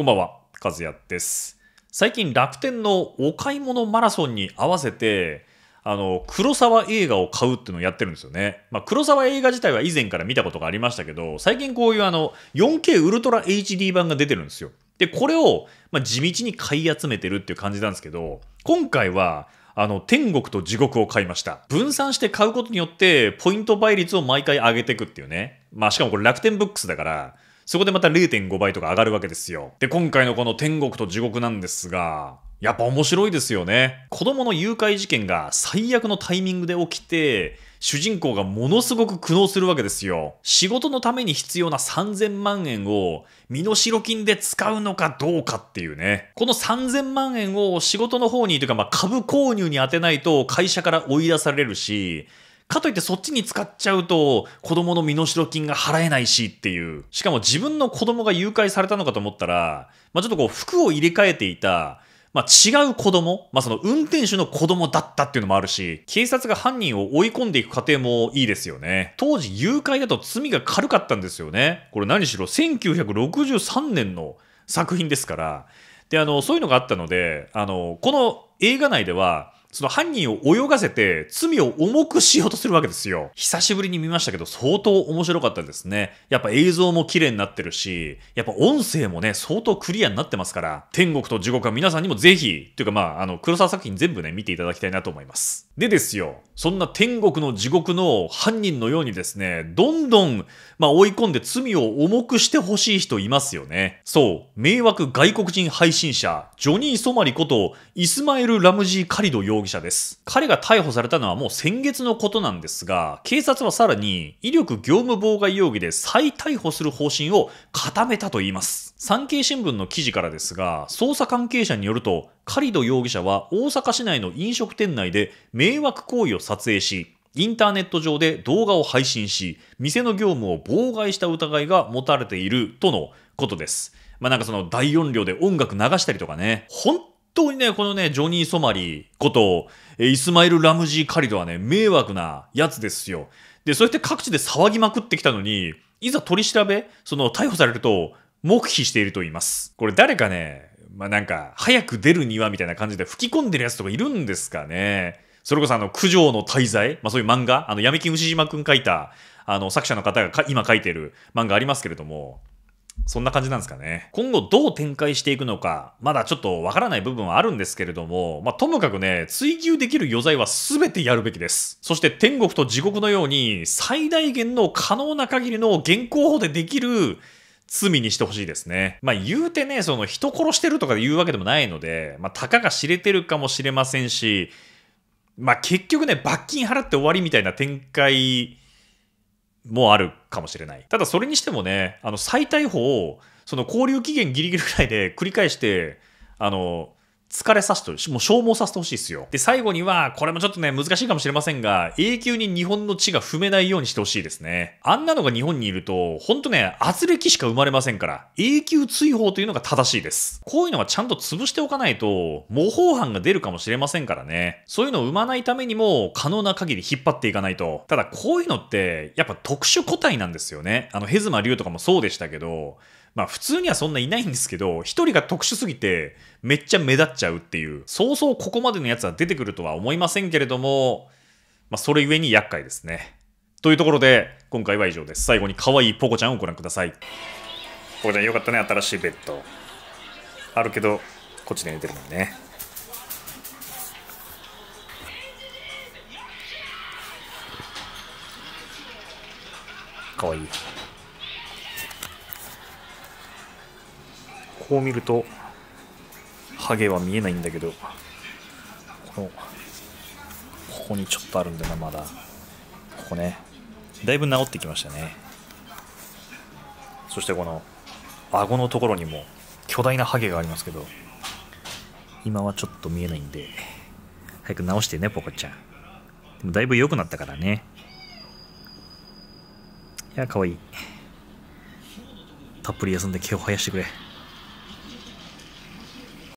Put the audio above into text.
こんばんは、和也です。最近楽天のお買い物マラソンに合わせて、あの、黒沢映画を買うっていうのをやってるんですよね。まあ、黒沢映画自体は以前から見たことがありましたけど、最近こういうあの、4K ウルトラ HD 版が出てるんですよ。で、これを、まあ、地道に買い集めてるっていう感じなんですけど、今回は、あの、天国と地獄を買いました。分散して買うことによって、ポイント倍率を毎回上げていくっていうね。まあ、しかもこれ楽天ブックスだから、そこでまた0.5倍とか上がるわけですよ。で、今回のこの天国と地獄なんですが、やっぱ面白いですよね。子供の誘拐事件が最悪のタイミングで起きて、主人公がものすごく苦悩するわけですよ。仕事のために必要な3000万円を身代金で使うのかどうかっていうね。この3000万円を仕事の方にというかまあ株購入に当てないと会社から追い出されるし、かといってそっちに使っちゃうと、子供の身代金が払えないしっていう。しかも自分の子供が誘拐されたのかと思ったら、まあ、ちょっとこう、服を入れ替えていた、まあ、違う子供、まあ、その運転手の子供だったっていうのもあるし、警察が犯人を追い込んでいく過程もいいですよね。当時誘拐だと罪が軽かったんですよね。これ何しろ1963年の作品ですから。で、あの、そういうのがあったので、あの、この映画内では、その犯人を泳がせて罪を重くしようとするわけですよ。久しぶりに見ましたけど相当面白かったですね。やっぱ映像も綺麗になってるし、やっぱ音声もね、相当クリアになってますから、天国と地獄は皆さんにもぜひ、というかまあ、あの、黒沢作品全部ね、見ていただきたいなと思います。でですよ、そんな天国の地獄の犯人のようにですね、どんどん、まあ、追い込んで罪を重くしてほしい人いますよね。そう、迷惑外国人配信者、ジョニー・ソマリこと、イスマエル・ラムジー・カリド容容疑者です。彼が逮捕されたのはもう先月のことなんですが、警察はさらに威力業務妨害容疑で再逮捕する方針を固めたと言います。産経新聞の記事からですが、捜査関係者によると、カリド容疑者は大阪市内の飲食店内で迷惑行為を撮影し、インターネット上で動画を配信し、店の業務を妨害した疑いが持たれているとのことです。まあなんかその大音量で音楽流したりとかね、本当にね、このね、ジョニー・ソマリーこと、イスマイル・ラムジー・カリドはね、迷惑なやつですよ。で、そうやって各地で騒ぎまくってきたのに、いざ取り調べ、その逮捕されると、黙秘していると言います。これ誰かね、まあ、なんか、早く出るにはみたいな感じで吹き込んでるやつとかいるんですかね。それこそあの、九条の滞在、まあ、そういう漫画、あの、闇金牛島くん書いた、あの、作者の方が今書いてる漫画ありますけれども、そんな感じなんですかね。今後どう展開していくのか、まだちょっとわからない部分はあるんですけれども、まあ、ともかくね、追求できる余罪は全てやるべきです。そして天国と地獄のように、最大限の可能な限りの現行法でできる罪にしてほしいですね。まあ言うてね、その人殺してるとかで言うわけでもないので、まあたかが知れてるかもしれませんし、まあ結局ね、罰金払って終わりみたいな展開もあるかもしれない。ただそれにしてもね、あの再逮捕をその交留期限ギリギリぐらいで繰り返して、あの、疲れさせて、もう消耗させてほしいですよ。で、最後には、これもちょっとね、難しいかもしれませんが、永久に日本の地が踏めないようにしてほしいですね。あんなのが日本にいると、ほんとね、圧力しか生まれませんから、永久追放というのが正しいです。こういうのはちゃんと潰しておかないと、模倣犯が出るかもしれませんからね。そういうのを生まないためにも、可能な限り引っ張っていかないと。ただ、こういうのって、やっぱ特殊個体なんですよね。あの、ヘズマ竜とかもそうでしたけど、まあ普通にはそんないないんですけど、一人が特殊すぎてめっちゃ目立っちゃうっていう、そうそうここまでのやつは出てくるとは思いませんけれども、まあそれゆえに厄介ですね。というところで、今回は以上です。最後に可愛いポコちゃんをご覧ください。ポコちゃんよかったね、新しいベッド。あるけど、こっちで寝てるもんね。可愛いい。こう見るとハゲは見えないんだけどこのここにちょっとあるんだなまだここねだいぶ治ってきましたねそしてこの顎のところにも巨大なハゲがありますけど今はちょっと見えないんで早く直してねポコちゃんでもだいぶ良くなったからねいやかわいいたっぷり休んで毛を生やしてくれ